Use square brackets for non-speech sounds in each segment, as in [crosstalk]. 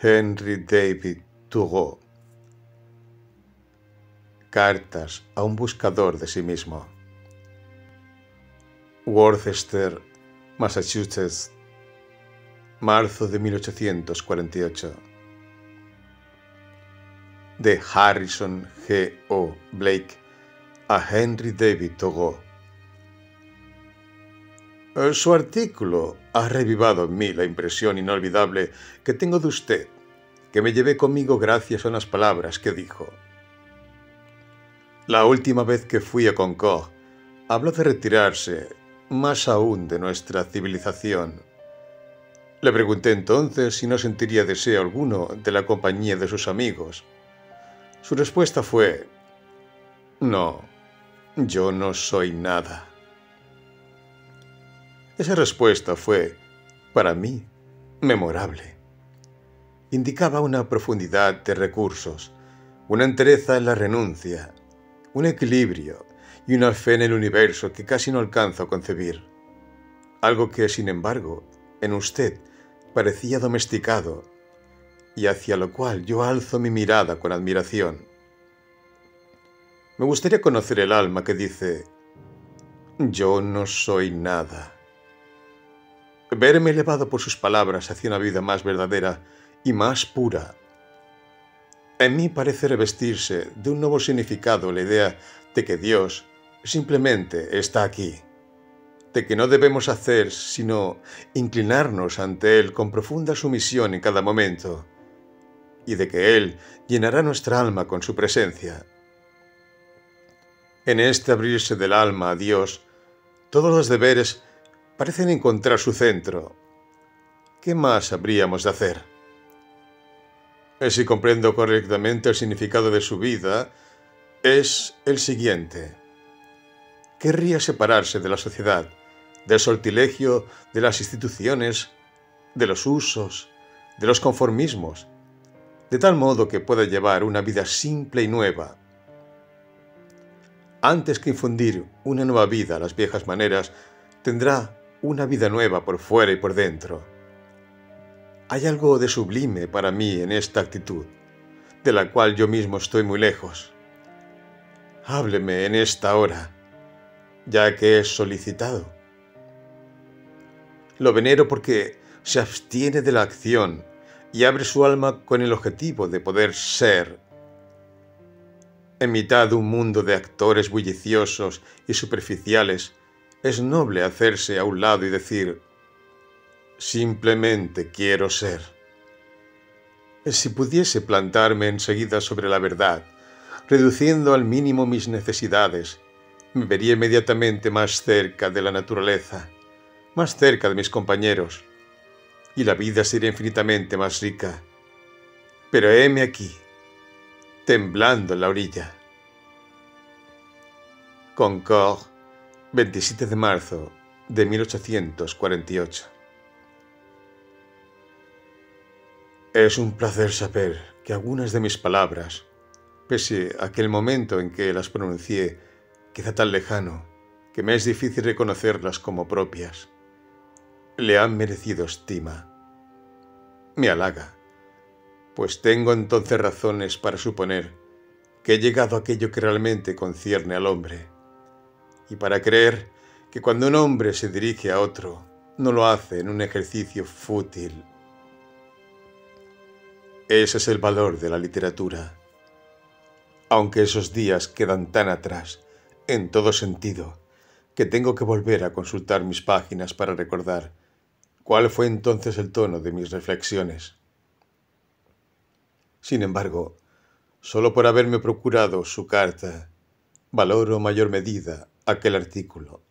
Henry David Thoreau Cartas a un buscador de sí mismo Worcester, Massachusetts, marzo de 1848 De Harrison G. O. Blake a Henry David Thoreau eh, su artículo ha revivado en mí la impresión inolvidable que tengo de usted, que me llevé conmigo gracias a unas palabras que dijo. La última vez que fui a Concord, habló de retirarse, más aún de nuestra civilización. Le pregunté entonces si no sentiría deseo alguno de la compañía de sus amigos. Su respuesta fue, no, yo no soy nada. Esa respuesta fue, para mí, memorable. Indicaba una profundidad de recursos, una entereza en la renuncia, un equilibrio y una fe en el universo que casi no alcanzo a concebir. Algo que, sin embargo, en usted parecía domesticado y hacia lo cual yo alzo mi mirada con admiración. Me gustaría conocer el alma que dice, yo no soy nada. Verme elevado por sus palabras hacia una vida más verdadera y más pura. En mí parece revestirse de un nuevo significado la idea de que Dios simplemente está aquí, de que no debemos hacer sino inclinarnos ante Él con profunda sumisión en cada momento, y de que Él llenará nuestra alma con su presencia. En este abrirse del alma a Dios, todos los deberes parecen encontrar su centro. ¿Qué más habríamos de hacer? Eh, si comprendo correctamente el significado de su vida, es el siguiente. Querría separarse de la sociedad, del sortilegio de las instituciones, de los usos, de los conformismos, de tal modo que pueda llevar una vida simple y nueva. Antes que infundir una nueva vida a las viejas maneras, tendrá una vida nueva por fuera y por dentro. Hay algo de sublime para mí en esta actitud, de la cual yo mismo estoy muy lejos. Hábleme en esta hora, ya que es solicitado. Lo venero porque se abstiene de la acción y abre su alma con el objetivo de poder ser. En mitad de un mundo de actores bulliciosos y superficiales, es noble hacerse a un lado y decir, simplemente quiero ser. Eh, si pudiese plantarme enseguida sobre la verdad, reduciendo al mínimo mis necesidades, me vería inmediatamente más cerca de la naturaleza, más cerca de mis compañeros, y la vida sería infinitamente más rica. Pero heme aquí, temblando en la orilla. Concord 27 de marzo de 1848. Es un placer saber que algunas de mis palabras, pese a que momento en que las pronuncié quizá tan lejano que me es difícil reconocerlas como propias, le han merecido estima. Me halaga, pues tengo entonces razones para suponer que he llegado a aquello que realmente concierne al hombre y para creer que cuando un hombre se dirige a otro, no lo hace en un ejercicio fútil. Ese es el valor de la literatura. Aunque esos días quedan tan atrás, en todo sentido, que tengo que volver a consultar mis páginas para recordar cuál fue entonces el tono de mis reflexiones. Sin embargo, solo por haberme procurado su carta, valoro mayor medida aquel artículo.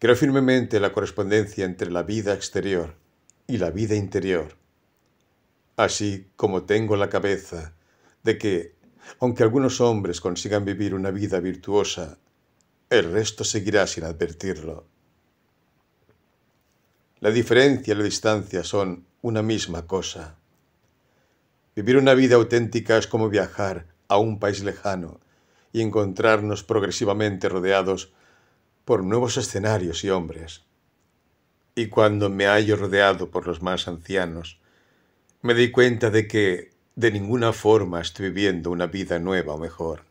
Creo firmemente la correspondencia entre la vida exterior y la vida interior, así como tengo la cabeza de que, aunque algunos hombres consigan vivir una vida virtuosa, el resto seguirá sin advertirlo. La diferencia y la distancia son una misma cosa. Vivir una vida auténtica es como viajar a un país lejano y encontrarnos progresivamente rodeados por nuevos escenarios y hombres. Y cuando me hallo rodeado por los más ancianos, me di cuenta de que de ninguna forma estoy viviendo una vida nueva o mejor.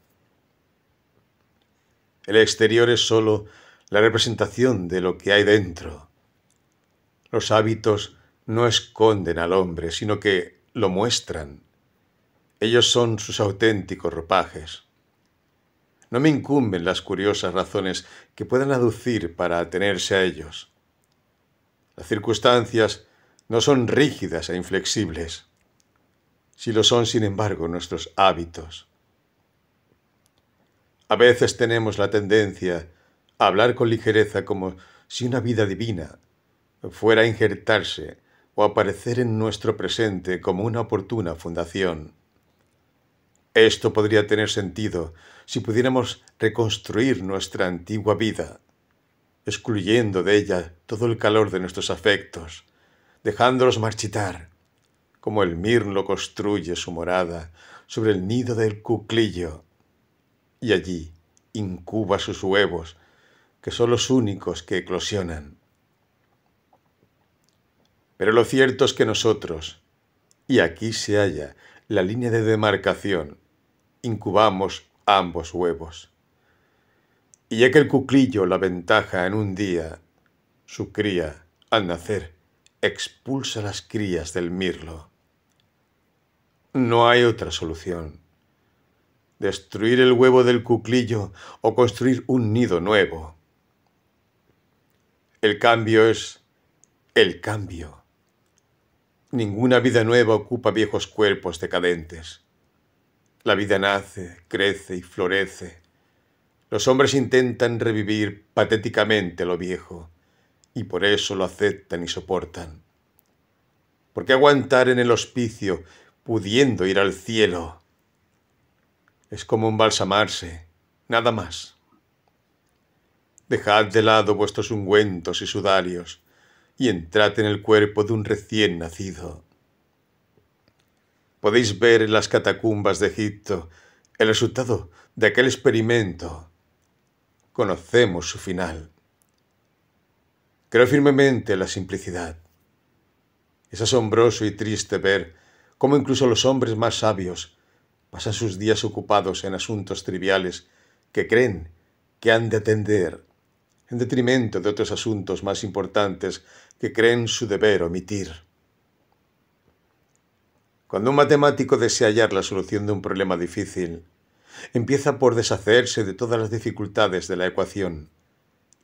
El exterior es sólo la representación de lo que hay dentro. Los hábitos no esconden al hombre, sino que lo muestran. Ellos son sus auténticos ropajes. No me incumben las curiosas razones que puedan aducir para atenerse a ellos. Las circunstancias no son rígidas e inflexibles. Si lo son, sin embargo, nuestros hábitos. A veces tenemos la tendencia a hablar con ligereza como si una vida divina fuera a injertarse o aparecer en nuestro presente como una oportuna fundación. Esto podría tener sentido si pudiéramos reconstruir nuestra antigua vida, excluyendo de ella todo el calor de nuestros afectos, dejándolos marchitar, como el mirlo construye su morada sobre el nido del cuclillo, y allí incuba sus huevos, que son los únicos que eclosionan. Pero lo cierto es que nosotros, y aquí se halla la línea de demarcación incubamos ambos huevos. Y ya que el cuclillo la ventaja en un día, su cría, al nacer, expulsa las crías del mirlo. No hay otra solución. Destruir el huevo del cuclillo o construir un nido nuevo. El cambio es el cambio. Ninguna vida nueva ocupa viejos cuerpos decadentes. La vida nace, crece y florece. Los hombres intentan revivir patéticamente lo viejo, y por eso lo aceptan y soportan. ¿Por qué aguantar en el hospicio, pudiendo ir al cielo? Es como embalsamarse, nada más. Dejad de lado vuestros ungüentos y sudarios, y entrad en el cuerpo de un recién nacido podéis ver en las catacumbas de Egipto el resultado de aquel experimento. Conocemos su final. Creo firmemente en la simplicidad. Es asombroso y triste ver cómo incluso los hombres más sabios pasan sus días ocupados en asuntos triviales que creen que han de atender, en detrimento de otros asuntos más importantes que creen su deber omitir. Cuando un matemático desea hallar la solución de un problema difícil, empieza por deshacerse de todas las dificultades de la ecuación,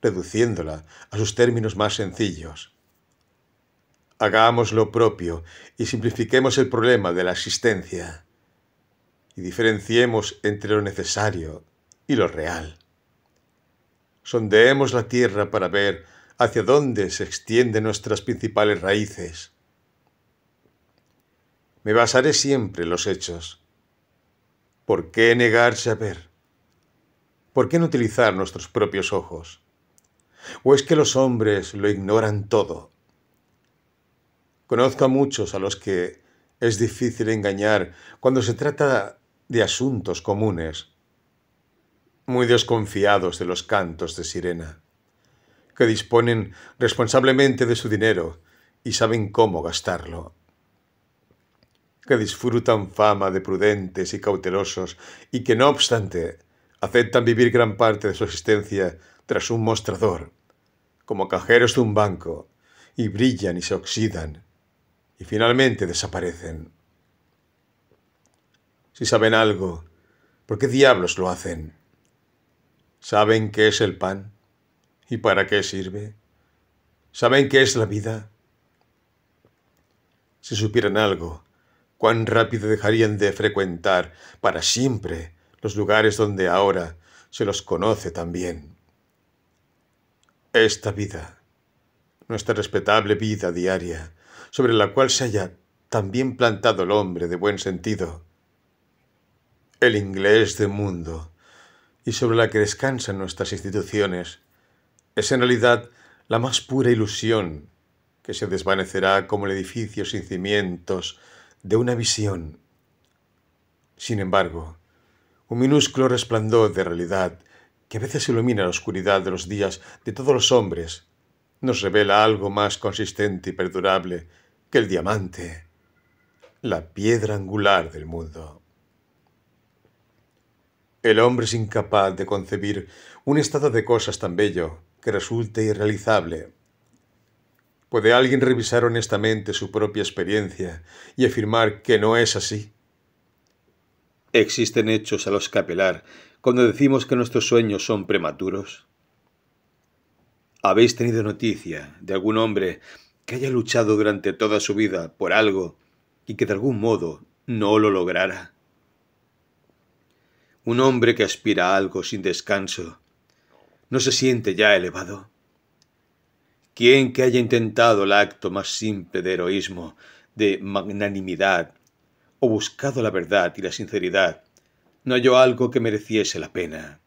reduciéndola a sus términos más sencillos. Hagamos lo propio y simplifiquemos el problema de la existencia y diferenciemos entre lo necesario y lo real. Sondeemos la tierra para ver hacia dónde se extienden nuestras principales raíces me basaré siempre en los hechos. ¿Por qué negarse a ver? ¿Por qué no utilizar nuestros propios ojos? ¿O es que los hombres lo ignoran todo? Conozco a muchos a los que es difícil engañar cuando se trata de asuntos comunes, muy desconfiados de los cantos de sirena, que disponen responsablemente de su dinero y saben cómo gastarlo que disfrutan fama de prudentes y cautelosos y que no obstante aceptan vivir gran parte de su existencia tras un mostrador, como cajeros de un banco, y brillan y se oxidan, y finalmente desaparecen. Si saben algo, ¿por qué diablos lo hacen? ¿Saben qué es el pan? ¿Y para qué sirve? ¿Saben qué es la vida? Si supieran algo, cuán rápido dejarían de frecuentar para siempre los lugares donde ahora se los conoce también. Esta vida, nuestra respetable vida diaria, sobre la cual se haya también plantado el hombre de buen sentido, el inglés de mundo, y sobre la que descansan nuestras instituciones, es en realidad la más pura ilusión que se desvanecerá como el edificio sin cimientos de una visión. Sin embargo, un minúsculo resplandor de realidad que a veces ilumina la oscuridad de los días de todos los hombres, nos revela algo más consistente y perdurable que el diamante, la piedra angular del mundo. El hombre es incapaz de concebir un estado de cosas tan bello que resulte irrealizable. ¿Puede alguien revisar honestamente su propia experiencia y afirmar que no es así? ¿Existen hechos a los que apelar cuando decimos que nuestros sueños son prematuros? ¿Habéis tenido noticia de algún hombre que haya luchado durante toda su vida por algo y que de algún modo no lo lograra? Un hombre que aspira a algo sin descanso no se siente ya elevado. ¿Quién que haya intentado el acto más simple de heroísmo, de magnanimidad, o buscado la verdad y la sinceridad, no halló algo que mereciese la pena?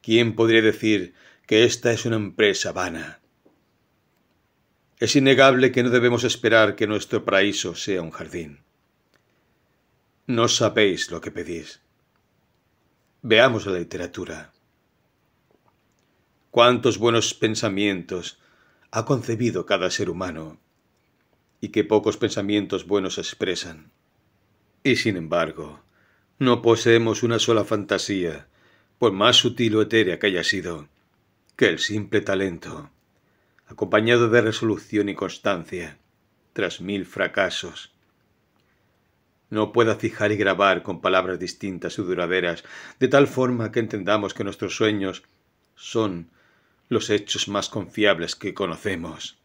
¿Quién podría decir que esta es una empresa vana? Es innegable que no debemos esperar que nuestro paraíso sea un jardín. No sabéis lo que pedís. Veamos la literatura cuántos buenos pensamientos ha concebido cada ser humano y qué pocos pensamientos buenos expresan. Y sin embargo, no poseemos una sola fantasía, por más sutil o etérea que haya sido, que el simple talento, acompañado de resolución y constancia, tras mil fracasos, no pueda fijar y grabar con palabras distintas y duraderas, de tal forma que entendamos que nuestros sueños son los hechos más confiables que conocemos.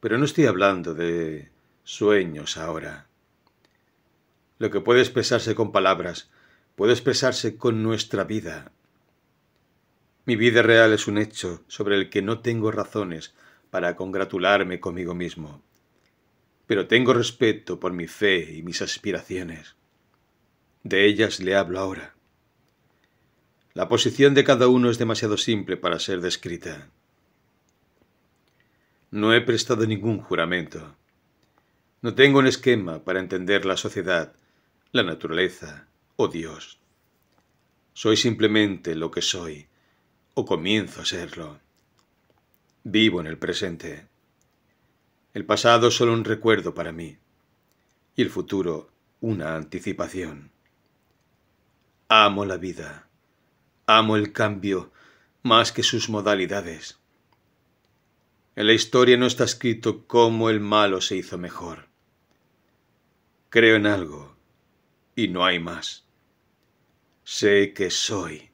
Pero no estoy hablando de sueños ahora. Lo que puede expresarse con palabras puede expresarse con nuestra vida. Mi vida real es un hecho sobre el que no tengo razones para congratularme conmigo mismo, pero tengo respeto por mi fe y mis aspiraciones. De ellas le hablo ahora. La posición de cada uno es demasiado simple para ser descrita. No he prestado ningún juramento. No tengo un esquema para entender la sociedad, la naturaleza o Dios. Soy simplemente lo que soy, o comienzo a serlo. Vivo en el presente. El pasado es solo un recuerdo para mí, y el futuro una anticipación. Amo la vida. Amo el cambio más que sus modalidades. En la historia no está escrito cómo el malo se hizo mejor. Creo en algo y no hay más. Sé que soy.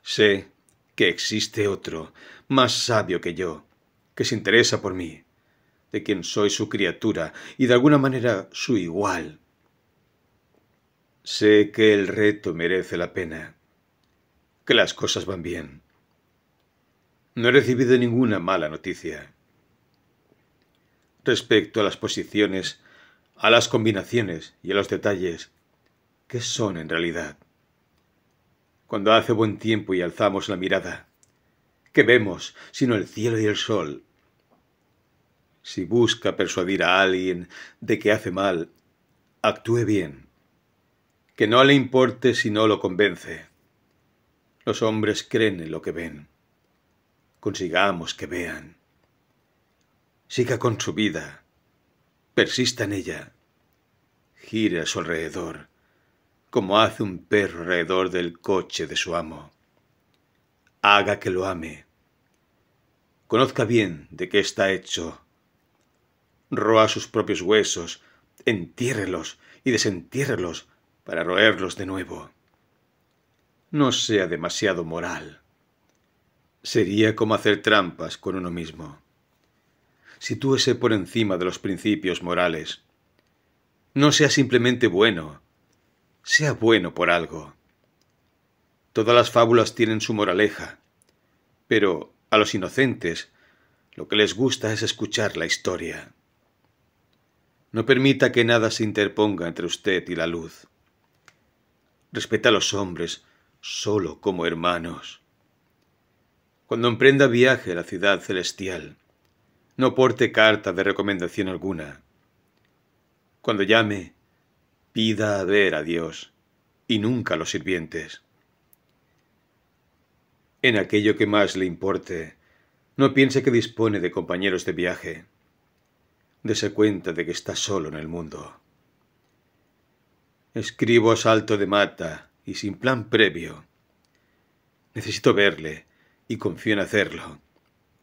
Sé que existe otro, más sabio que yo, que se interesa por mí, de quien soy su criatura y de alguna manera su igual. Sé que el reto merece la pena que las cosas van bien. No he recibido ninguna mala noticia. Respecto a las posiciones, a las combinaciones y a los detalles, ¿qué son en realidad? Cuando hace buen tiempo y alzamos la mirada, ¿qué vemos sino el cielo y el sol? Si busca persuadir a alguien de que hace mal, actúe bien. Que no le importe si no lo convence los hombres creen en lo que ven. Consigamos que vean. Siga con su vida. Persista en ella. Gire a su alrededor, como hace un perro alrededor del coche de su amo. Haga que lo ame. Conozca bien de qué está hecho. Roa sus propios huesos, entiérrelos y desentiérrelos para roerlos de nuevo no sea demasiado moral. Sería como hacer trampas con uno mismo. Sitúese por encima de los principios morales. No sea simplemente bueno. Sea bueno por algo. Todas las fábulas tienen su moraleja, pero a los inocentes lo que les gusta es escuchar la historia. No permita que nada se interponga entre usted y la luz. Respeta a los hombres, solo como hermanos. Cuando emprenda viaje a la ciudad celestial, no porte carta de recomendación alguna. Cuando llame, pida a ver a Dios y nunca a los sirvientes. En aquello que más le importe, no piense que dispone de compañeros de viaje. Dese cuenta de que está solo en el mundo. Escribo a salto de mata y sin plan previo. Necesito verle y confío en hacerlo,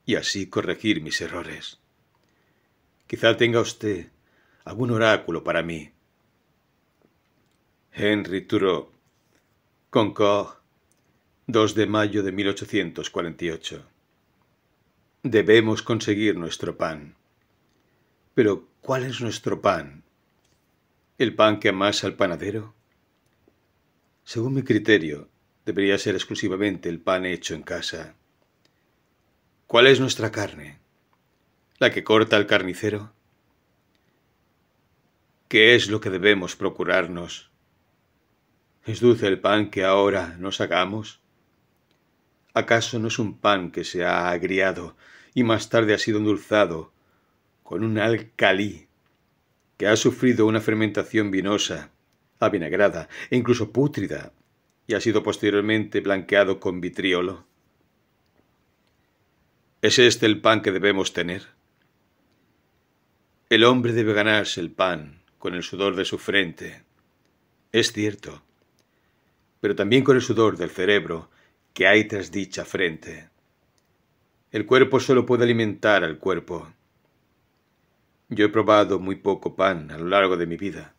y así corregir mis errores. Quizá tenga usted algún oráculo para mí. Henry Turo, Concord, 2 de mayo de 1848. Debemos conseguir nuestro pan. Pero, ¿cuál es nuestro pan? ¿El pan que amasa el panadero? Según mi criterio, debería ser exclusivamente el pan hecho en casa. ¿Cuál es nuestra carne? ¿La que corta el carnicero? ¿Qué es lo que debemos procurarnos? ¿Es dulce el pan que ahora nos hagamos? ¿Acaso no es un pan que se ha agriado y más tarde ha sido endulzado con un alcalí que ha sufrido una fermentación vinosa vinagrada e incluso pútrida, y ha sido posteriormente blanqueado con vitriolo. ¿Es este el pan que debemos tener? El hombre debe ganarse el pan con el sudor de su frente. Es cierto, pero también con el sudor del cerebro que hay tras dicha frente. El cuerpo solo puede alimentar al cuerpo. Yo he probado muy poco pan a lo largo de mi vida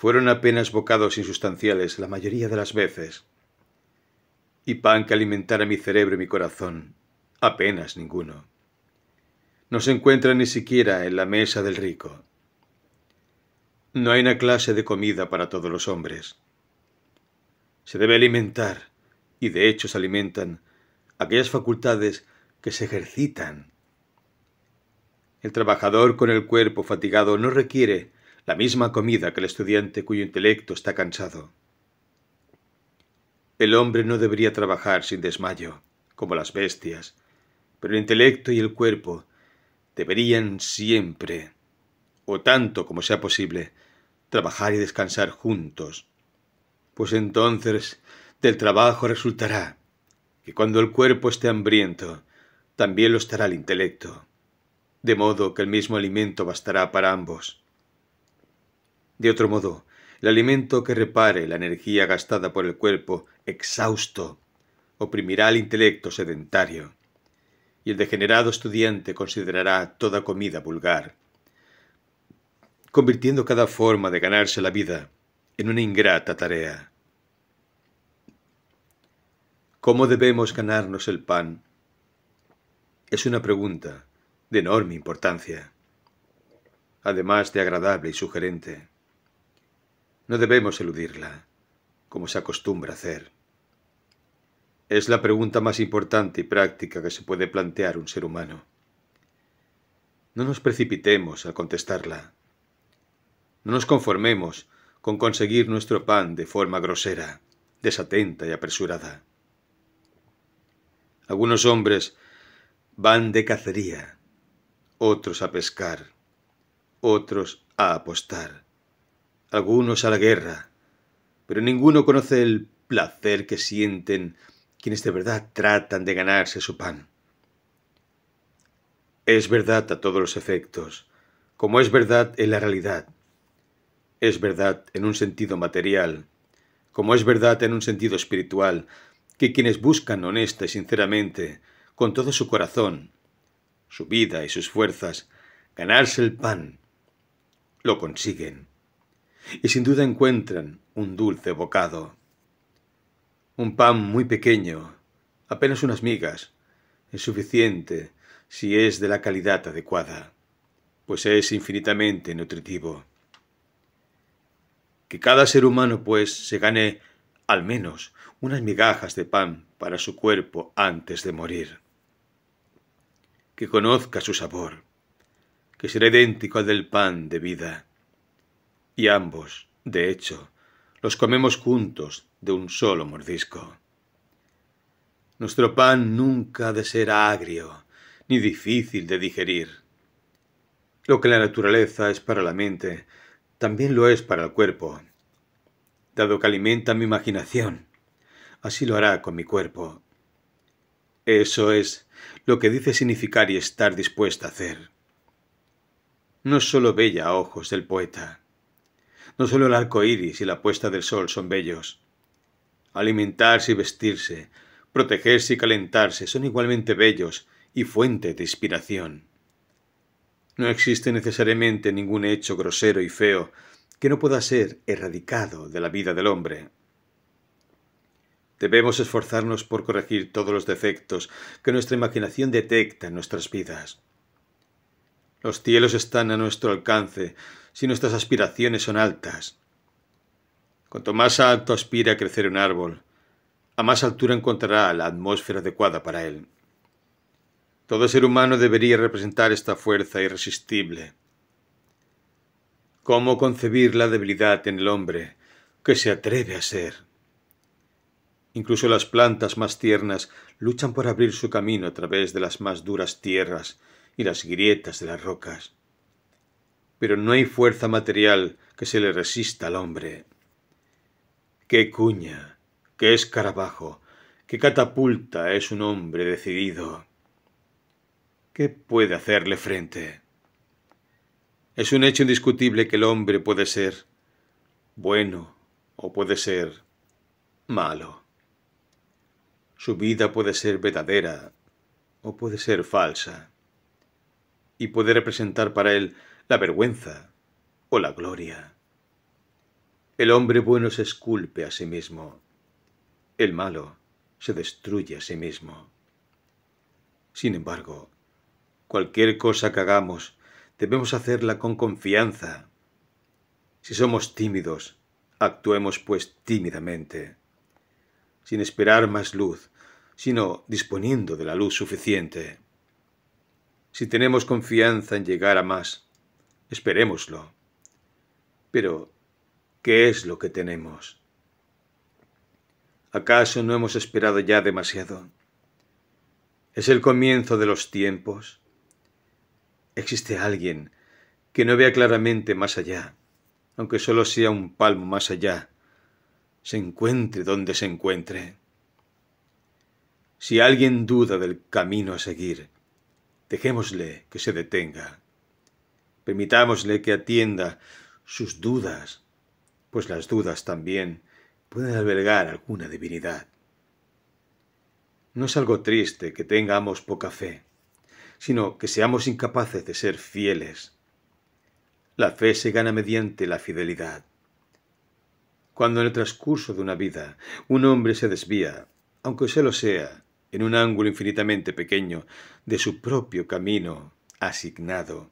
fueron apenas bocados insustanciales la mayoría de las veces. Y pan que alimentara mi cerebro y mi corazón, apenas ninguno. No se encuentra ni siquiera en la mesa del rico. No hay una clase de comida para todos los hombres. Se debe alimentar, y de hecho se alimentan, aquellas facultades que se ejercitan. El trabajador con el cuerpo fatigado no requiere la misma comida que el estudiante cuyo intelecto está cansado. El hombre no debería trabajar sin desmayo, como las bestias, pero el intelecto y el cuerpo deberían siempre, o tanto como sea posible, trabajar y descansar juntos, pues entonces del trabajo resultará que cuando el cuerpo esté hambriento, también lo estará el intelecto, de modo que el mismo alimento bastará para ambos. De otro modo, el alimento que repare la energía gastada por el cuerpo exhausto oprimirá al intelecto sedentario, y el degenerado estudiante considerará toda comida vulgar, convirtiendo cada forma de ganarse la vida en una ingrata tarea. ¿Cómo debemos ganarnos el pan? Es una pregunta de enorme importancia, además de agradable y sugerente. No debemos eludirla, como se acostumbra hacer. Es la pregunta más importante y práctica que se puede plantear un ser humano. No nos precipitemos al contestarla. No nos conformemos con conseguir nuestro pan de forma grosera, desatenta y apresurada. Algunos hombres van de cacería, otros a pescar, otros a apostar, algunos a la guerra, pero ninguno conoce el placer que sienten quienes de verdad tratan de ganarse su pan. Es verdad a todos los efectos, como es verdad en la realidad. Es verdad en un sentido material, como es verdad en un sentido espiritual, que quienes buscan honesta y sinceramente, con todo su corazón, su vida y sus fuerzas, ganarse el pan, lo consiguen y sin duda encuentran un dulce bocado. Un pan muy pequeño, apenas unas migas, es suficiente si es de la calidad adecuada, pues es infinitamente nutritivo. Que cada ser humano, pues, se gane al menos unas migajas de pan para su cuerpo antes de morir. Que conozca su sabor, que será idéntico al del pan de vida y ambos, de hecho, los comemos juntos de un solo mordisco. Nuestro pan nunca ha de ser agrio, ni difícil de digerir. Lo que la naturaleza es para la mente, también lo es para el cuerpo. Dado que alimenta mi imaginación, así lo hará con mi cuerpo. Eso es lo que dice significar y estar dispuesta a hacer. No sólo solo bella a ojos del poeta, no solo el arco iris y la puesta del sol son bellos. Alimentarse y vestirse, protegerse y calentarse son igualmente bellos y fuente de inspiración. No existe necesariamente ningún hecho grosero y feo que no pueda ser erradicado de la vida del hombre. Debemos esforzarnos por corregir todos los defectos que nuestra imaginación detecta en nuestras vidas. Los cielos están a nuestro alcance si nuestras aspiraciones son altas. Cuanto más alto aspire a crecer un árbol, a más altura encontrará la atmósfera adecuada para él. Todo ser humano debería representar esta fuerza irresistible. ¿Cómo concebir la debilidad en el hombre que se atreve a ser? Incluso las plantas más tiernas luchan por abrir su camino a través de las más duras tierras y las grietas de las rocas pero no hay fuerza material que se le resista al hombre. ¡Qué cuña! ¡Qué escarabajo! ¡Qué catapulta es un hombre decidido! ¿Qué puede hacerle frente? Es un hecho indiscutible que el hombre puede ser bueno o puede ser malo. Su vida puede ser verdadera o puede ser falsa y puede representar para él la vergüenza o la gloria. El hombre bueno se esculpe a sí mismo, el malo se destruye a sí mismo. Sin embargo, cualquier cosa que hagamos debemos hacerla con confianza. Si somos tímidos, actuemos pues tímidamente, sin esperar más luz, sino disponiendo de la luz suficiente. Si tenemos confianza en llegar a más, Esperémoslo. Pero, ¿qué es lo que tenemos? ¿Acaso no hemos esperado ya demasiado? ¿Es el comienzo de los tiempos? ¿Existe alguien que no vea claramente más allá, aunque solo sea un palmo más allá, se encuentre donde se encuentre? Si alguien duda del camino a seguir, dejémosle que se detenga Permitámosle que atienda sus dudas, pues las dudas también pueden albergar alguna divinidad. No es algo triste que tengamos poca fe, sino que seamos incapaces de ser fieles. La fe se gana mediante la fidelidad. Cuando en el transcurso de una vida un hombre se desvía, aunque se lo sea, en un ángulo infinitamente pequeño de su propio camino asignado,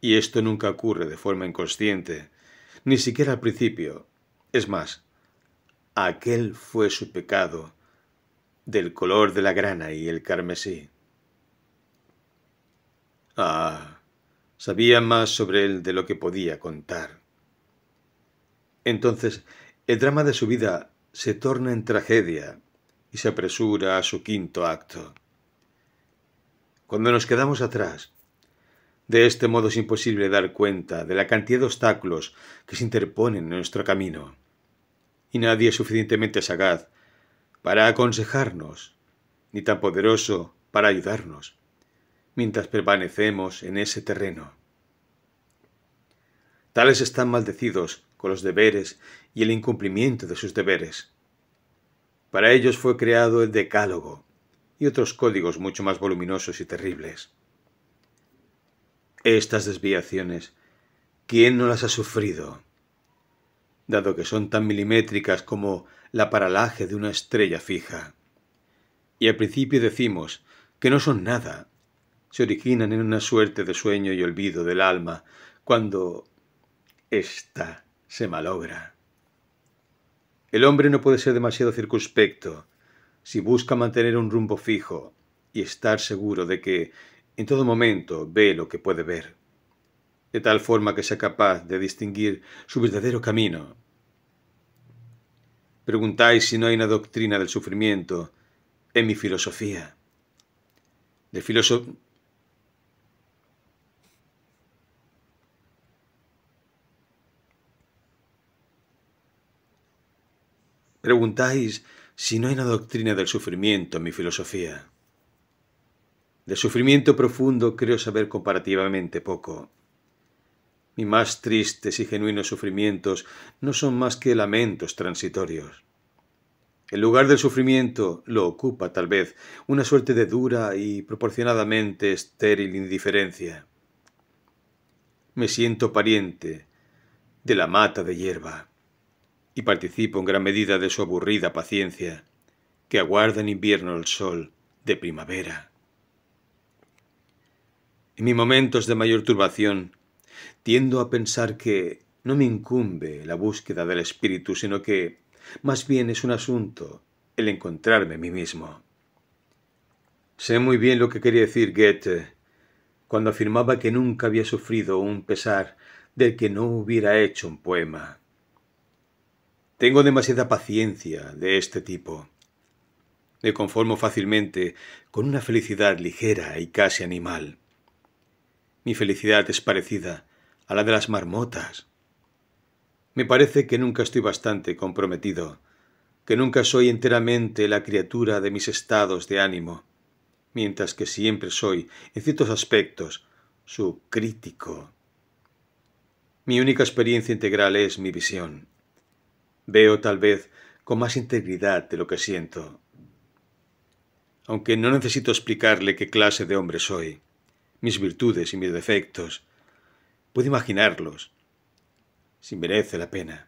y esto nunca ocurre de forma inconsciente, ni siquiera al principio. Es más, aquel fue su pecado, del color de la grana y el carmesí. Ah, sabía más sobre él de lo que podía contar. Entonces, el drama de su vida se torna en tragedia y se apresura a su quinto acto. Cuando nos quedamos atrás, de este modo es imposible dar cuenta de la cantidad de obstáculos que se interponen en nuestro camino. Y nadie es suficientemente sagaz para aconsejarnos, ni tan poderoso para ayudarnos, mientras permanecemos en ese terreno. Tales están maldecidos con los deberes y el incumplimiento de sus deberes. Para ellos fue creado el Decálogo y otros códigos mucho más voluminosos y terribles. Estas desviaciones, ¿quién no las ha sufrido? Dado que son tan milimétricas como la paralaje de una estrella fija. Y al principio decimos que no son nada, se originan en una suerte de sueño y olvido del alma cuando ésta se malogra. El hombre no puede ser demasiado circunspecto si busca mantener un rumbo fijo y estar seguro de que en todo momento ve lo que puede ver, de tal forma que sea capaz de distinguir su verdadero camino. Preguntáis si no hay una doctrina del sufrimiento en mi filosofía. Preguntáis si no hay una doctrina del sufrimiento en mi filosofía. De sufrimiento profundo creo saber comparativamente poco. Mis más tristes y genuinos sufrimientos no son más que lamentos transitorios. El lugar del sufrimiento lo ocupa, tal vez, una suerte de dura y proporcionadamente estéril indiferencia. Me siento pariente de la mata de hierba y participo en gran medida de su aburrida paciencia, que aguarda en invierno el sol de primavera. En mis momentos de mayor turbación, tiendo a pensar que no me incumbe la búsqueda del espíritu, sino que más bien es un asunto el encontrarme a mí mismo. Sé muy bien lo que quería decir Goethe cuando afirmaba que nunca había sufrido un pesar del que no hubiera hecho un poema. Tengo demasiada paciencia de este tipo. Me conformo fácilmente con una felicidad ligera y casi animal. Mi felicidad es parecida a la de las marmotas. Me parece que nunca estoy bastante comprometido, que nunca soy enteramente la criatura de mis estados de ánimo, mientras que siempre soy, en ciertos aspectos, su crítico. Mi única experiencia integral es mi visión. Veo tal vez con más integridad de lo que siento, aunque no necesito explicarle qué clase de hombre soy mis virtudes y mis defectos. Puedo imaginarlos, si merece la pena.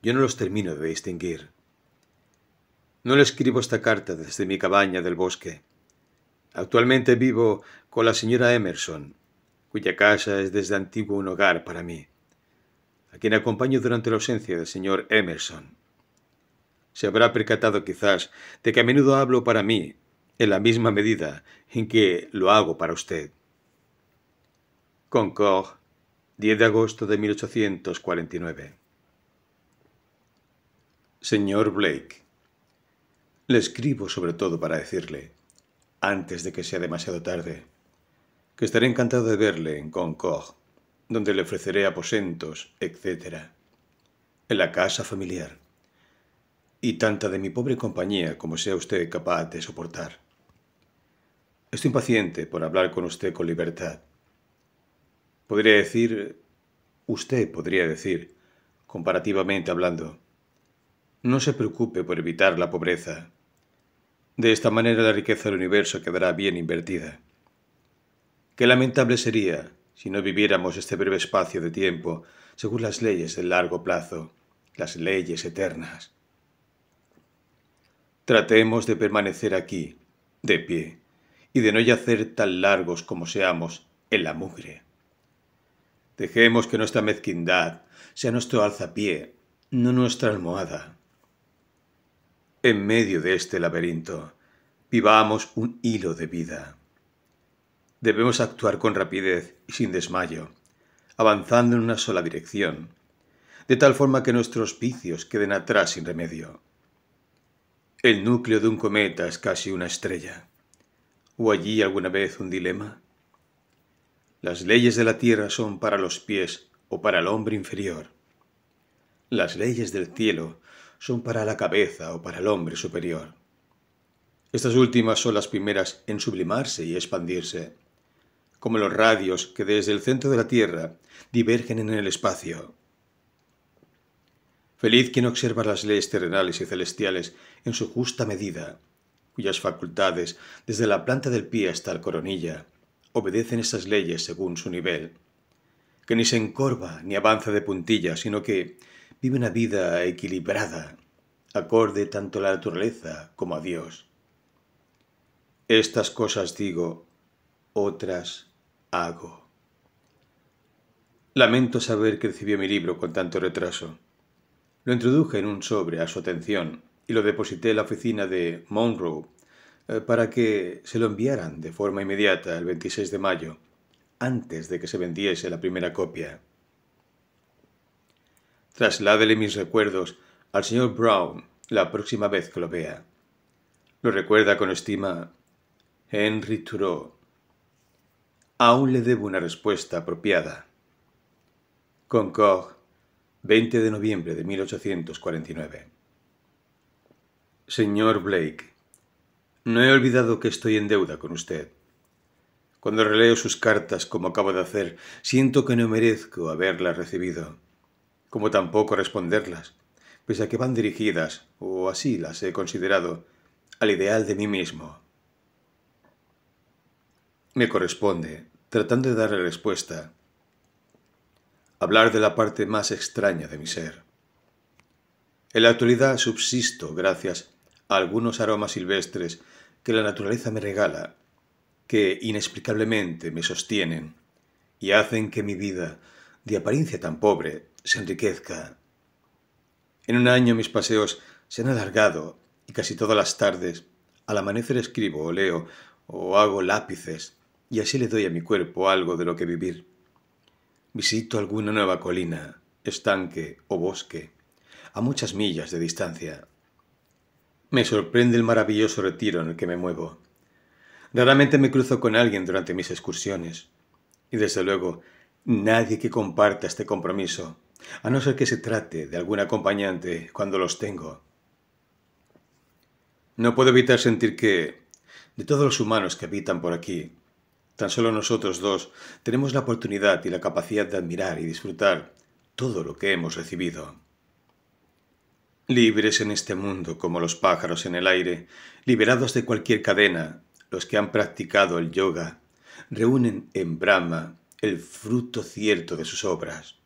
Yo no los termino de distinguir. No le escribo esta carta desde mi cabaña del bosque. Actualmente vivo con la señora Emerson, cuya casa es desde antiguo un hogar para mí, a quien acompaño durante la ausencia del señor Emerson. Se habrá percatado quizás de que a menudo hablo para mí en la misma medida en que lo hago para usted. Concord, 10 de agosto de 1849. Señor Blake, le escribo sobre todo para decirle, antes de que sea demasiado tarde, que estaré encantado de verle en Concord, donde le ofreceré aposentos, etc., en la casa familiar, y tanta de mi pobre compañía como sea usted capaz de soportar. Estoy impaciente por hablar con usted con libertad. Podría decir, usted podría decir, comparativamente hablando, no se preocupe por evitar la pobreza. De esta manera la riqueza del universo quedará bien invertida. Qué lamentable sería si no viviéramos este breve espacio de tiempo según las leyes del largo plazo, las leyes eternas. Tratemos de permanecer aquí, de pie, y de no yacer tan largos como seamos en la mugre. Dejemos que nuestra mezquindad sea nuestro alzapié, no nuestra almohada. En medio de este laberinto, vivamos un hilo de vida. Debemos actuar con rapidez y sin desmayo, avanzando en una sola dirección, de tal forma que nuestros vicios queden atrás sin remedio. El núcleo de un cometa es casi una estrella. O allí alguna vez un dilema? Las leyes de la tierra son para los pies o para el hombre inferior. Las leyes del cielo son para la cabeza o para el hombre superior. Estas últimas son las primeras en sublimarse y expandirse, como los radios que desde el centro de la Tierra divergen en el espacio. Feliz quien observa las leyes terrenales y celestiales en su justa medida, cuyas facultades, desde la planta del pie hasta la coronilla, obedecen esas leyes según su nivel, que ni se encorva ni avanza de puntilla, sino que vive una vida equilibrada, acorde tanto a la naturaleza como a Dios. Estas cosas digo, otras hago. Lamento saber que recibió mi libro con tanto retraso. Lo introduje en un sobre a su atención y lo deposité en la oficina de Monroe eh, para que se lo enviaran de forma inmediata el 26 de mayo, antes de que se vendiese la primera copia. Trasládele mis recuerdos al señor Brown la próxima vez que lo vea. Lo recuerda con estima Henry Thoreau. Aún le debo una respuesta apropiada. Concord, 20 de noviembre de 1849. Señor Blake, no he olvidado que estoy en deuda con usted. Cuando releo sus cartas, como acabo de hacer, siento que no merezco haberlas recibido, como tampoco responderlas, pese a que van dirigidas, o así las he considerado, al ideal de mí mismo. Me corresponde, tratando de darle respuesta, hablar de la parte más extraña de mi ser. En la actualidad subsisto gracias algunos aromas silvestres que la naturaleza me regala, que inexplicablemente me sostienen y hacen que mi vida, de apariencia tan pobre, se enriquezca. En un año mis paseos se han alargado y casi todas las tardes, al amanecer escribo o leo o hago lápices y así le doy a mi cuerpo algo de lo que vivir. Visito alguna nueva colina, estanque o bosque, a muchas millas de distancia. Me sorprende el maravilloso retiro en el que me muevo. Raramente me cruzo con alguien durante mis excursiones. Y desde luego, nadie que comparta este compromiso, a no ser que se trate de algún acompañante cuando los tengo. No puedo evitar sentir que, de todos los humanos que habitan por aquí, tan solo nosotros dos tenemos la oportunidad y la capacidad de admirar y disfrutar todo lo que hemos recibido. Libres en este mundo como los pájaros en el aire, liberados de cualquier cadena, los que han practicado el yoga, reúnen en Brahma el fruto cierto de sus obras.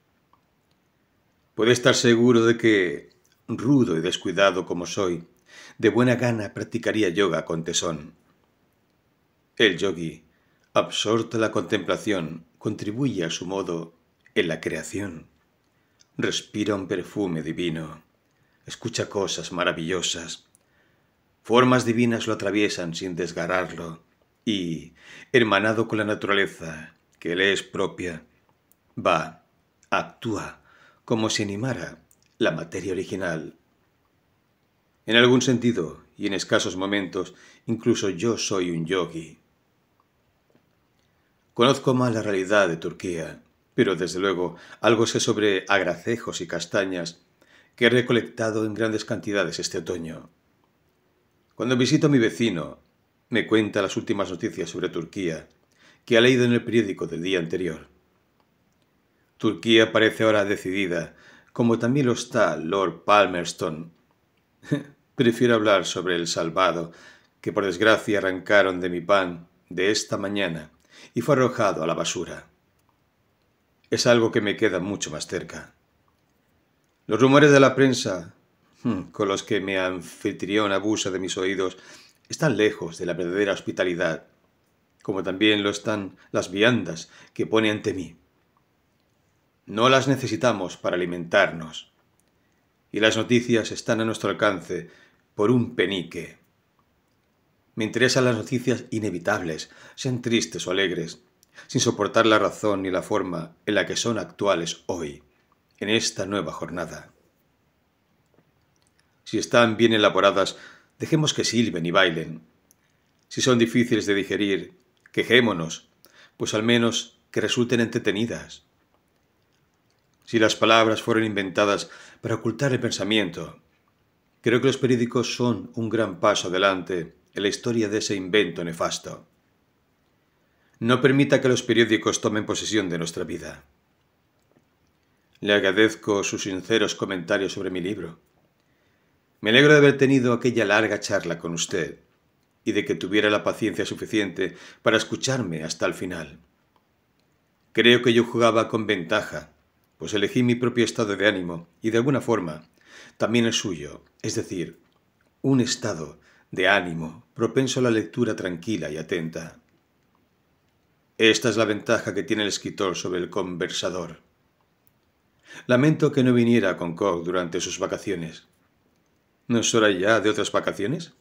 Puede estar seguro de que, rudo y descuidado como soy, de buena gana practicaría yoga con tesón. El yogi, absorto en la contemplación, contribuye a su modo en la creación. Respira un perfume divino escucha cosas maravillosas. Formas divinas lo atraviesan sin desgarrarlo y, hermanado con la naturaleza que le es propia, va, actúa como si animara la materia original. En algún sentido, y en escasos momentos, incluso yo soy un yogi. Conozco más la realidad de Turquía, pero desde luego algo sé sobre agracejos y castañas que he recolectado en grandes cantidades este otoño. Cuando visito a mi vecino, me cuenta las últimas noticias sobre Turquía que ha leído en el periódico del día anterior. Turquía parece ahora decidida, como también lo está Lord Palmerston. [laughs] Prefiero hablar sobre el salvado, que por desgracia arrancaron de mi pan de esta mañana y fue arrojado a la basura. Es algo que me queda mucho más cerca. Los rumores de la prensa, hmm, con los que mi anfitrión abusa de mis oídos, están lejos de la verdadera hospitalidad, como también lo están las viandas que pone ante mí. No las necesitamos para alimentarnos, y las noticias están a nuestro alcance por un penique. Me interesan las noticias inevitables, sean tristes o alegres, sin soportar la razón ni la forma en la que son actuales hoy en esta nueva jornada. Si están bien elaboradas, dejemos que silben y bailen. Si son difíciles de digerir, quejémonos, pues al menos que resulten entretenidas. Si las palabras fueron inventadas para ocultar el pensamiento, creo que los periódicos son un gran paso adelante en la historia de ese invento nefasto. No permita que los periódicos tomen posesión de nuestra vida. Le agradezco sus sinceros comentarios sobre mi libro. Me alegro de haber tenido aquella larga charla con usted y de que tuviera la paciencia suficiente para escucharme hasta el final. Creo que yo jugaba con ventaja, pues elegí mi propio estado de ánimo y de alguna forma también el suyo, es decir, un estado de ánimo propenso a la lectura tranquila y atenta. Esta es la ventaja que tiene el escritor sobre el conversador. Lamento que no viniera a Concord durante sus vacaciones. ¿No es hora ya de otras vacaciones?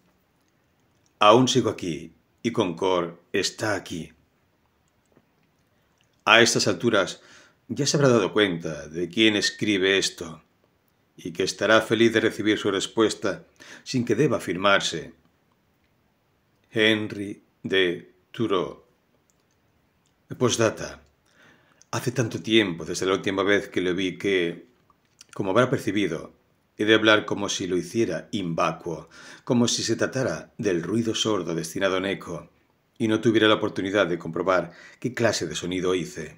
Aún sigo aquí, y Concord está aquí. A estas alturas ya se habrá dado cuenta de quién escribe esto, y que estará feliz de recibir su respuesta sin que deba firmarse. Henry de Thoreau. Postdata. Hace tanto tiempo, desde la última vez que lo vi, que, como habrá percibido, he de hablar como si lo hiciera vacuo, como si se tratara del ruido sordo destinado en eco, y no tuviera la oportunidad de comprobar qué clase de sonido hice.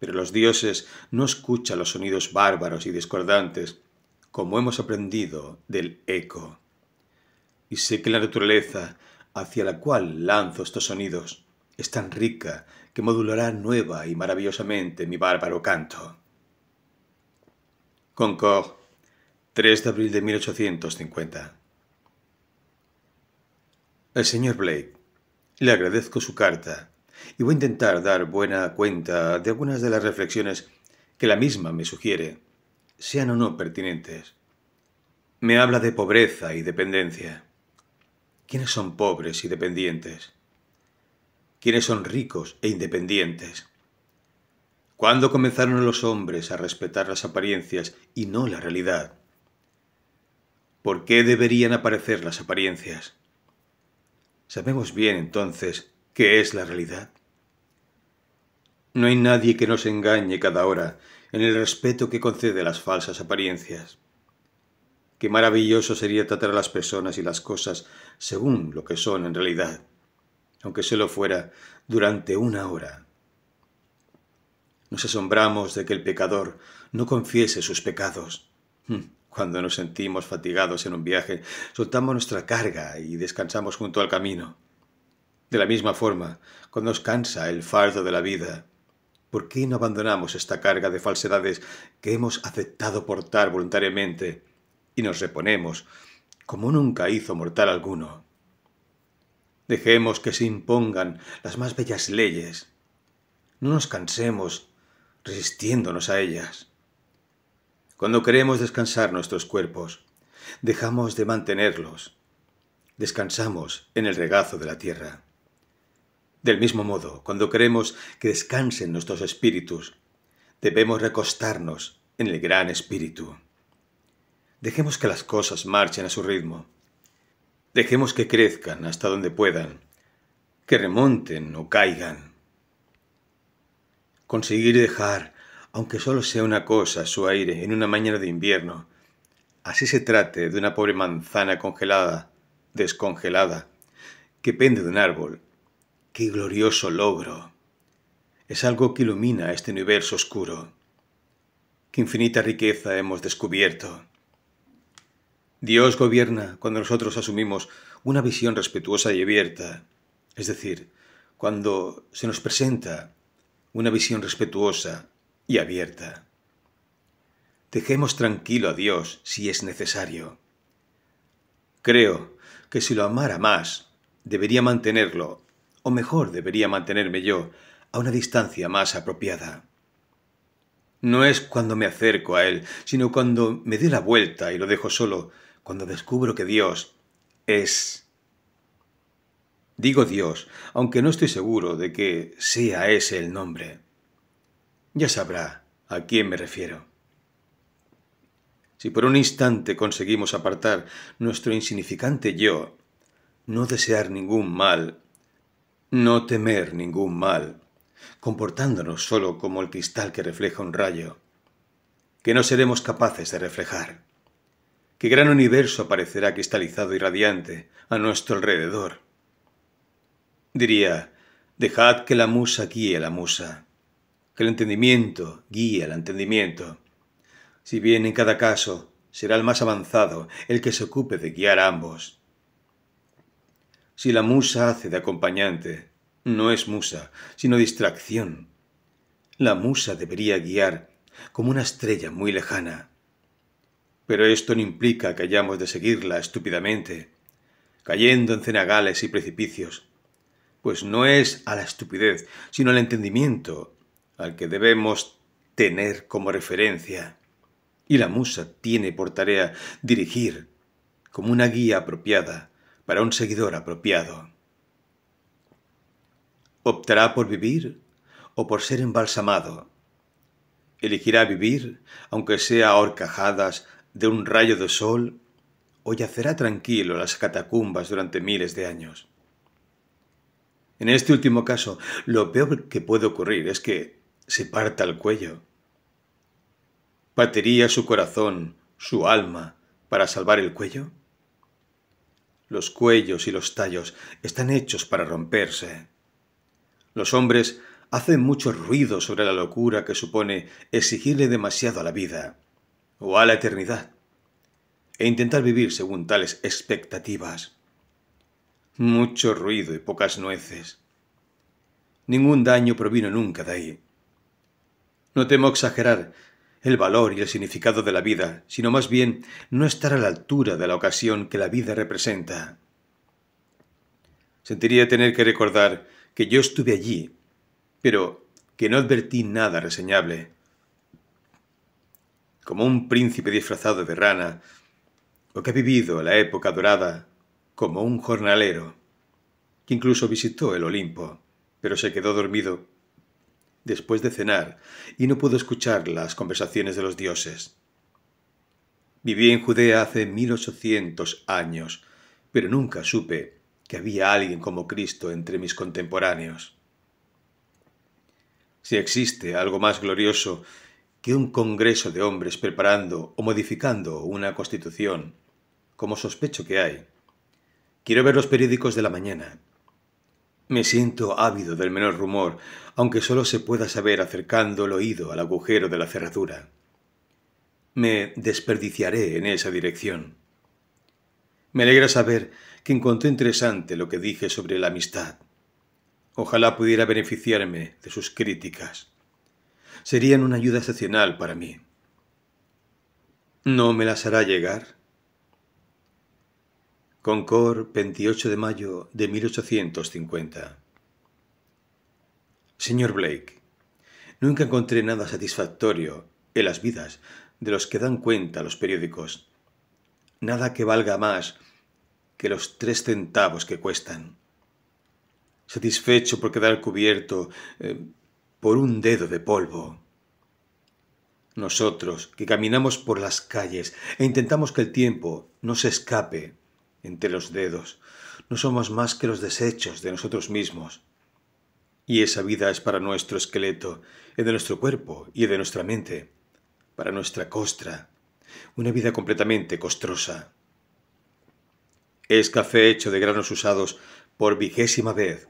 Pero los dioses no escuchan los sonidos bárbaros y discordantes, como hemos aprendido del eco. Y sé que la naturaleza hacia la cual lanzo estos sonidos es tan rica que modulará nueva y maravillosamente mi bárbaro canto. Concord, 3 de abril de 1850. El señor Blake le agradezco su carta y voy a intentar dar buena cuenta de algunas de las reflexiones que la misma me sugiere, sean o no pertinentes. Me habla de pobreza y dependencia. ¿Quiénes son pobres y dependientes? quienes son ricos e independientes. ¿Cuándo comenzaron los hombres a respetar las apariencias y no la realidad? ¿Por qué deberían aparecer las apariencias? ¿Sabemos bien entonces qué es la realidad? No hay nadie que nos engañe cada hora en el respeto que concede las falsas apariencias. Qué maravilloso sería tratar a las personas y las cosas según lo que son en realidad aunque solo fuera durante una hora. Nos asombramos de que el pecador no confiese sus pecados. Hmm, cuando nos sentimos fatigados en un viaje, soltamos nuestra carga y descansamos junto al camino. De la misma forma, cuando nos cansa el fardo de la vida, ¿por qué no abandonamos esta carga de falsedades que hemos aceptado portar voluntariamente y nos reponemos como nunca hizo mortal alguno? Dejemos que se impongan las más bellas leyes. No nos cansemos resistiéndonos a ellas. Cuando queremos descansar nuestros cuerpos, dejamos de mantenerlos. Descansamos en el regazo de la tierra. Del mismo modo, cuando queremos que descansen nuestros espíritus, debemos recostarnos en el gran espíritu. Dejemos que las cosas marchen a su ritmo. Dejemos que crezcan hasta donde puedan, que remonten o caigan. Conseguir dejar, aunque solo sea una cosa, su aire en una mañana de invierno, así se trate de una pobre manzana congelada, descongelada, que pende de un árbol. ¡Qué glorioso logro! Es algo que ilumina este universo oscuro. ¡Qué infinita riqueza hemos descubierto! Dios gobierna cuando nosotros asumimos una visión respetuosa y abierta, es decir, cuando se nos presenta una visión respetuosa y abierta. Dejemos tranquilo a Dios si es necesario. Creo que si lo amara más, debería mantenerlo, o mejor debería mantenerme yo, a una distancia más apropiada. No es cuando me acerco a Él, sino cuando me dé la vuelta y lo dejo solo, cuando descubro que Dios es... Digo Dios, aunque no estoy seguro de que sea ese el nombre. Ya sabrá a quién me refiero. Si por un instante conseguimos apartar nuestro insignificante yo, no desear ningún mal, no temer ningún mal, comportándonos solo como el cristal que refleja un rayo, que no seremos capaces de reflejar qué gran universo aparecerá cristalizado y radiante a nuestro alrededor. Diría, dejad que la musa guíe a la musa, que el entendimiento guíe al entendimiento. Si bien en cada caso será el más avanzado el que se ocupe de guiar a ambos. Si la musa hace de acompañante, no es musa, sino distracción. La musa debería guiar como una estrella muy lejana, pero esto no implica que hayamos de seguirla estúpidamente, cayendo en cenagales y precipicios, pues no es a la estupidez, sino al entendimiento al que debemos tener como referencia. Y la musa tiene por tarea dirigir como una guía apropiada para un seguidor apropiado. ¿Optará por vivir o por ser embalsamado? Elegirá vivir, aunque sea horcajadas, de un rayo de sol o yacerá tranquilo las catacumbas durante miles de años. En este último caso, lo peor que puede ocurrir es que se parta el cuello. ¿Patería su corazón, su alma, para salvar el cuello? Los cuellos y los tallos están hechos para romperse. Los hombres hacen mucho ruido sobre la locura que supone exigirle demasiado a la vida o a la eternidad, e intentar vivir según tales expectativas. Mucho ruido y pocas nueces. Ningún daño provino nunca de ahí. No temo exagerar el valor y el significado de la vida, sino más bien no estar a la altura de la ocasión que la vida representa. Sentiría tener que recordar que yo estuve allí, pero que no advertí nada reseñable, como un príncipe disfrazado de rana, o que ha vivido la época dorada como un jornalero, que incluso visitó el Olimpo, pero se quedó dormido después de cenar y no pudo escuchar las conversaciones de los dioses. Viví en Judea hace mil ochocientos años, pero nunca supe que había alguien como Cristo entre mis contemporáneos. Si existe algo más glorioso que un congreso de hombres preparando o modificando una constitución, como sospecho que hay. Quiero ver los periódicos de la mañana. Me siento ávido del menor rumor, aunque solo se pueda saber acercando el oído al agujero de la cerradura. Me desperdiciaré en esa dirección. Me alegra saber que encontré interesante lo que dije sobre la amistad. Ojalá pudiera beneficiarme de sus críticas. Serían una ayuda excepcional para mí. ¿No me las hará llegar? Concord, 28 de mayo de 1850. Señor Blake, nunca encontré nada satisfactorio en las vidas de los que dan cuenta los periódicos. Nada que valga más que los tres centavos que cuestan. Satisfecho por quedar cubierto eh, por un dedo de polvo. Nosotros, que caminamos por las calles e intentamos que el tiempo no se escape entre los dedos, no somos más que los desechos de nosotros mismos. Y esa vida es para nuestro esqueleto, y de nuestro cuerpo y de nuestra mente, para nuestra costra, una vida completamente costrosa. Es café hecho de granos usados por vigésima vez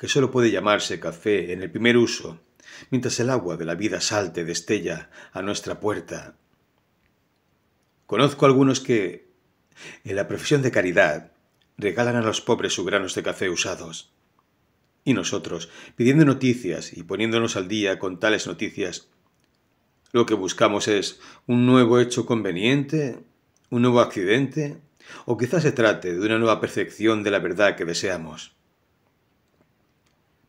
que solo puede llamarse café en el primer uso, mientras el agua de la vida salte destella a nuestra puerta. Conozco algunos que, en la profesión de caridad, regalan a los pobres sus granos de café usados. Y nosotros, pidiendo noticias y poniéndonos al día con tales noticias, lo que buscamos es un nuevo hecho conveniente, un nuevo accidente, o quizás se trate de una nueva percepción de la verdad que deseamos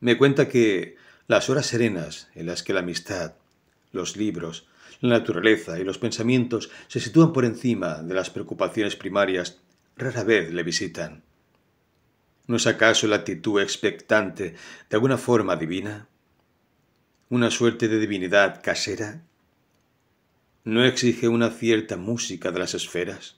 me cuenta que las horas serenas en las que la amistad, los libros, la naturaleza y los pensamientos se sitúan por encima de las preocupaciones primarias, rara vez le visitan. ¿No es acaso la actitud expectante de alguna forma divina? ¿Una suerte de divinidad casera? ¿No exige una cierta música de las esferas?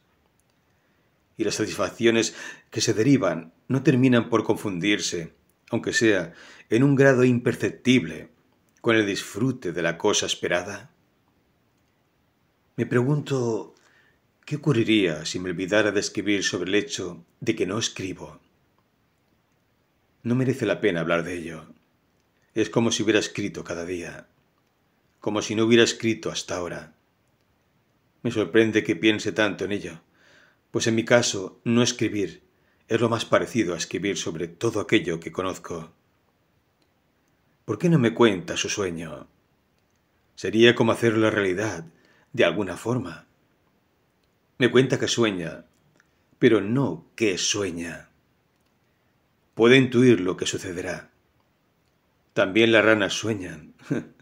¿Y las satisfacciones que se derivan no terminan por confundirse aunque sea en un grado imperceptible, con el disfrute de la cosa esperada? Me pregunto, ¿qué ocurriría si me olvidara de escribir sobre el hecho de que no escribo? No merece la pena hablar de ello. Es como si hubiera escrito cada día, como si no hubiera escrito hasta ahora. Me sorprende que piense tanto en ello, pues en mi caso no escribir es lo más parecido a escribir sobre todo aquello que conozco. ¿Por qué no me cuenta su sueño? Sería como hacerlo realidad, de alguna forma. Me cuenta que sueña, pero no que sueña. Puede intuir lo que sucederá. También las ranas sueñan. [laughs]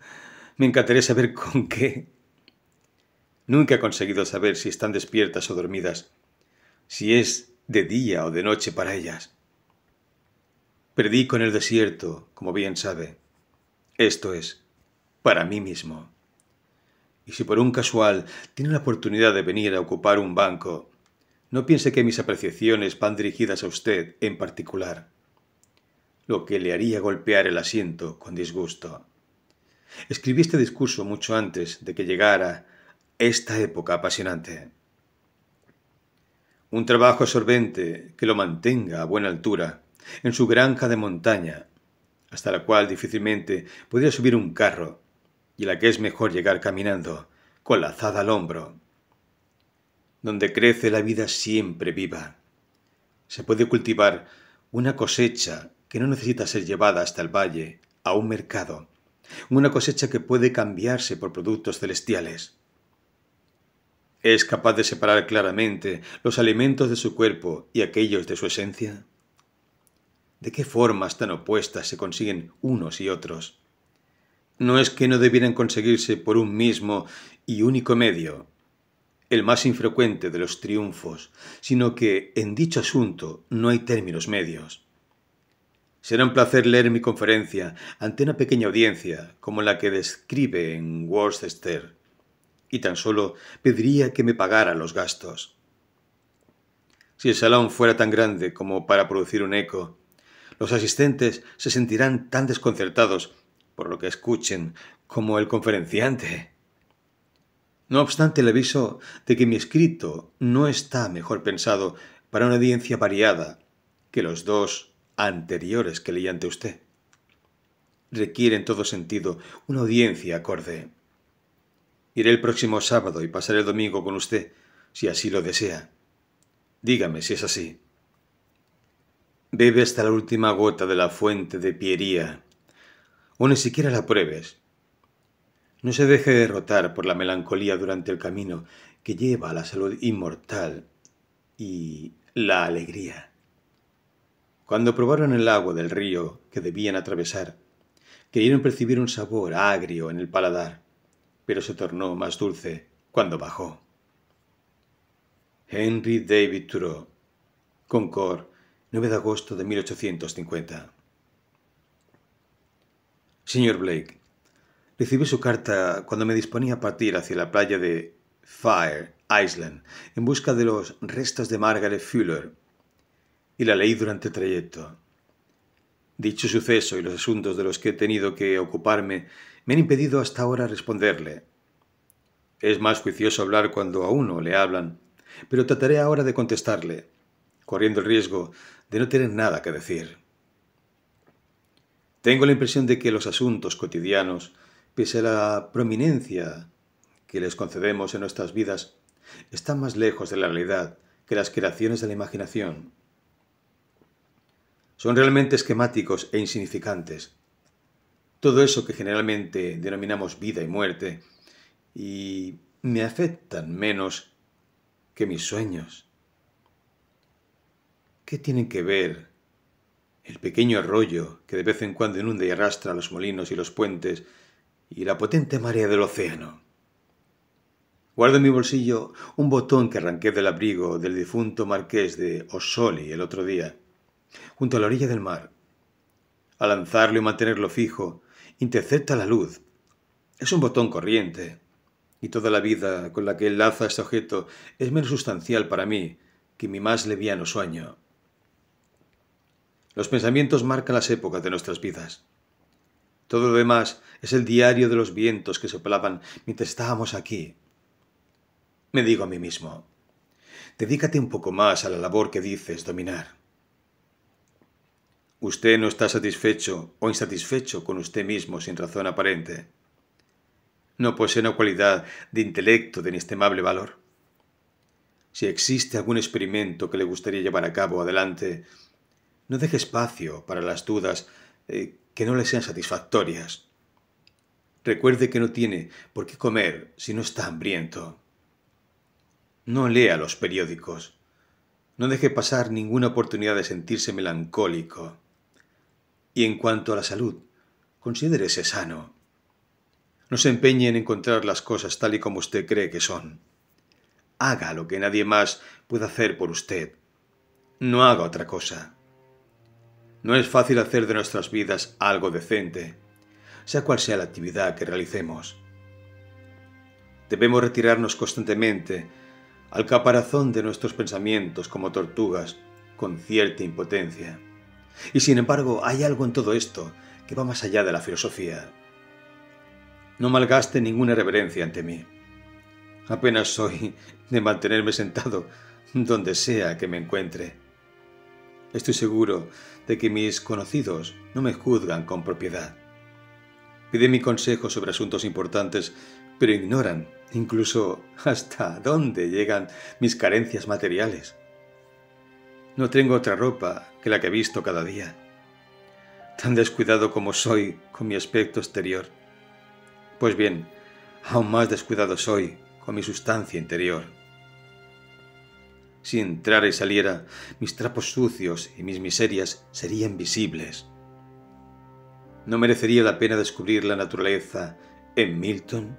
Me encantaría saber con qué. Nunca he conseguido saber si están despiertas o dormidas, si es de día o de noche para ellas. Perdí en el desierto, como bien sabe. Esto es, para mí mismo. Y si por un casual tiene la oportunidad de venir a ocupar un banco, no piense que mis apreciaciones van dirigidas a usted en particular, lo que le haría golpear el asiento con disgusto. Escribí este discurso mucho antes de que llegara esta época apasionante un trabajo absorbente que lo mantenga a buena altura, en su granja de montaña, hasta la cual difícilmente podría subir un carro, y la que es mejor llegar caminando, con la azada al hombro, donde crece la vida siempre viva. Se puede cultivar una cosecha que no necesita ser llevada hasta el valle, a un mercado, una cosecha que puede cambiarse por productos celestiales, ¿Es capaz de separar claramente los alimentos de su cuerpo y aquellos de su esencia? ¿De qué formas tan opuestas se consiguen unos y otros? No es que no debieran conseguirse por un mismo y único medio, el más infrecuente de los triunfos, sino que en dicho asunto no hay términos medios. Será un placer leer mi conferencia ante una pequeña audiencia como la que describe en Worcester y tan solo pediría que me pagara los gastos. Si el salón fuera tan grande como para producir un eco, los asistentes se sentirán tan desconcertados por lo que escuchen como el conferenciante. No obstante, le aviso de que mi escrito no está mejor pensado para una audiencia variada que los dos anteriores que leí ante usted. Requiere en todo sentido una audiencia acorde. Iré el próximo sábado y pasaré el domingo con usted, si así lo desea. Dígame si es así. Bebe hasta la última gota de la fuente de Piería, o ni siquiera la pruebes. No se deje derrotar por la melancolía durante el camino que lleva a la salud inmortal y la alegría. Cuando probaron el agua del río que debían atravesar, creyeron percibir un sabor agrio en el paladar pero se tornó más dulce cuando bajó. Henry David Thoreau, Concord, 9 de agosto de 1850. Señor Blake, recibí su carta cuando me disponía a partir hacia la playa de Fire Island en busca de los restos de Margaret Fuller y la leí durante el trayecto. Dicho suceso y los asuntos de los que he tenido que ocuparme me han impedido hasta ahora responderle. Es más juicioso hablar cuando a uno le hablan, pero trataré ahora de contestarle, corriendo el riesgo de no tener nada que decir. Tengo la impresión de que los asuntos cotidianos, pese a la prominencia que les concedemos en nuestras vidas, están más lejos de la realidad que las creaciones de la imaginación. Son realmente esquemáticos e insignificantes, todo eso que generalmente denominamos vida y muerte, y me afectan menos que mis sueños. ¿Qué tienen que ver el pequeño arroyo que de vez en cuando inunda y arrastra los molinos y los puentes y la potente marea del océano? Guardo en mi bolsillo un botón que arranqué del abrigo del difunto marqués de Ossoli el otro día, junto a la orilla del mar. Al lanzarlo y mantenerlo fijo, intercepta la luz. Es un botón corriente, y toda la vida con la que enlaza este objeto es menos sustancial para mí que mi más leviano sueño. Los pensamientos marcan las épocas de nuestras vidas. Todo lo demás es el diario de los vientos que soplaban mientras estábamos aquí. Me digo a mí mismo, dedícate un poco más a la labor que dices dominar usted no está satisfecho o insatisfecho con usted mismo sin razón aparente. No posee una cualidad de intelecto de inestimable valor. Si existe algún experimento que le gustaría llevar a cabo adelante, no deje espacio para las dudas eh, que no le sean satisfactorias. Recuerde que no tiene por qué comer si no está hambriento. No lea los periódicos. No deje pasar ninguna oportunidad de sentirse melancólico. Y en cuanto a la salud, considérese sano. No se empeñe en encontrar las cosas tal y como usted cree que son. Haga lo que nadie más pueda hacer por usted. No haga otra cosa. No es fácil hacer de nuestras vidas algo decente, sea cual sea la actividad que realicemos. Debemos retirarnos constantemente al caparazón de nuestros pensamientos como tortugas con cierta impotencia. Y sin embargo, hay algo en todo esto que va más allá de la filosofía. No malgaste ninguna reverencia ante mí. Apenas soy de mantenerme sentado donde sea que me encuentre. Estoy seguro de que mis conocidos no me juzgan con propiedad. Pide mi consejo sobre asuntos importantes, pero ignoran incluso hasta dónde llegan mis carencias materiales. No tengo otra ropa que la que he visto cada día. Tan descuidado como soy con mi aspecto exterior. Pues bien, aún más descuidado soy con mi sustancia interior. Si entrara y saliera, mis trapos sucios y mis miserias serían visibles. ¿No merecería la pena descubrir la naturaleza en Milton?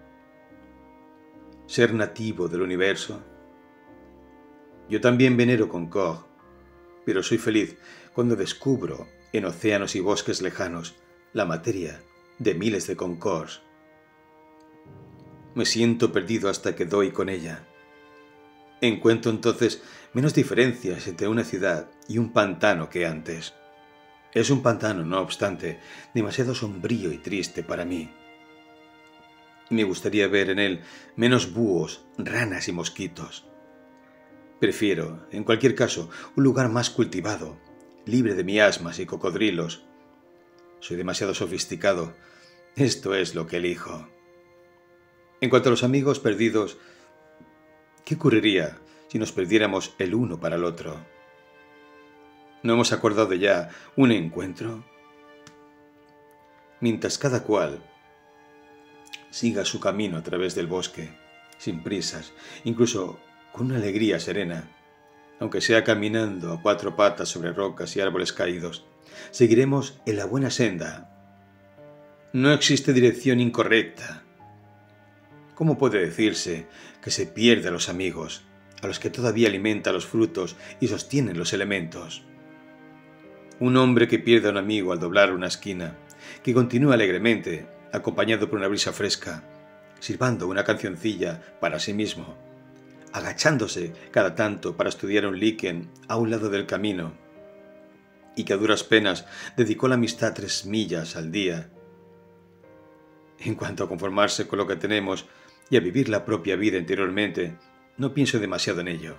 ¿Ser nativo del universo? Yo también venero con Korg pero soy feliz cuando descubro, en océanos y bosques lejanos, la materia de miles de concors. Me siento perdido hasta que doy con ella. Encuentro entonces menos diferencias entre una ciudad y un pantano que antes. Es un pantano, no obstante, demasiado sombrío y triste para mí. Me gustaría ver en él menos búhos, ranas y mosquitos. Prefiero, en cualquier caso, un lugar más cultivado, libre de miasmas y cocodrilos. Soy demasiado sofisticado. Esto es lo que elijo. En cuanto a los amigos perdidos, ¿qué ocurriría si nos perdiéramos el uno para el otro? ¿No hemos acordado ya un encuentro? Mientras cada cual siga su camino a través del bosque, sin prisas, incluso con una alegría serena. Aunque sea caminando a cuatro patas sobre rocas y árboles caídos, seguiremos en la buena senda. No existe dirección incorrecta. ¿Cómo puede decirse que se pierde a los amigos, a los que todavía alimenta los frutos y sostienen los elementos? Un hombre que pierde a un amigo al doblar una esquina, que continúa alegremente, acompañado por una brisa fresca, silbando una cancioncilla para sí mismo, agachándose cada tanto para estudiar un líquen a un lado del camino, y que a duras penas dedicó la amistad tres millas al día. En cuanto a conformarse con lo que tenemos y a vivir la propia vida interiormente, no pienso demasiado en ello.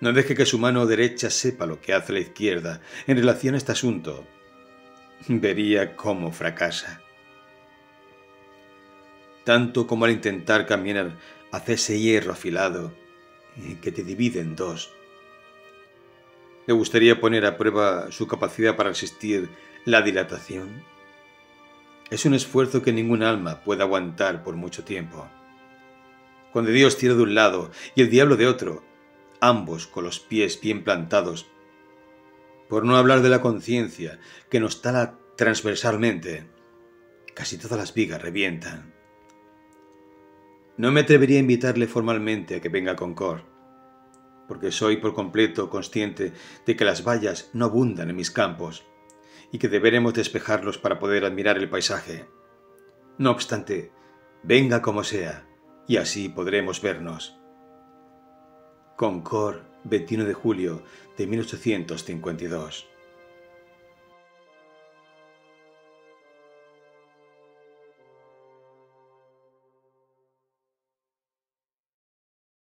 No deje que su mano derecha sepa lo que hace la izquierda en relación a este asunto. Vería cómo fracasa. Tanto como al intentar caminar ese hierro afilado eh, que te divide en dos. ¿Le gustaría poner a prueba su capacidad para resistir la dilatación? Es un esfuerzo que ningún alma puede aguantar por mucho tiempo. Cuando Dios tira de un lado y el diablo de otro, ambos con los pies bien plantados, por no hablar de la conciencia que nos tala transversalmente, casi todas las vigas revientan. No me atrevería a invitarle formalmente a que venga a Concord, porque soy por completo consciente de que las vallas no abundan en mis campos y que deberemos despejarlos para poder admirar el paisaje. No obstante, venga como sea, y así podremos vernos. Concord, 21 de julio de 1852.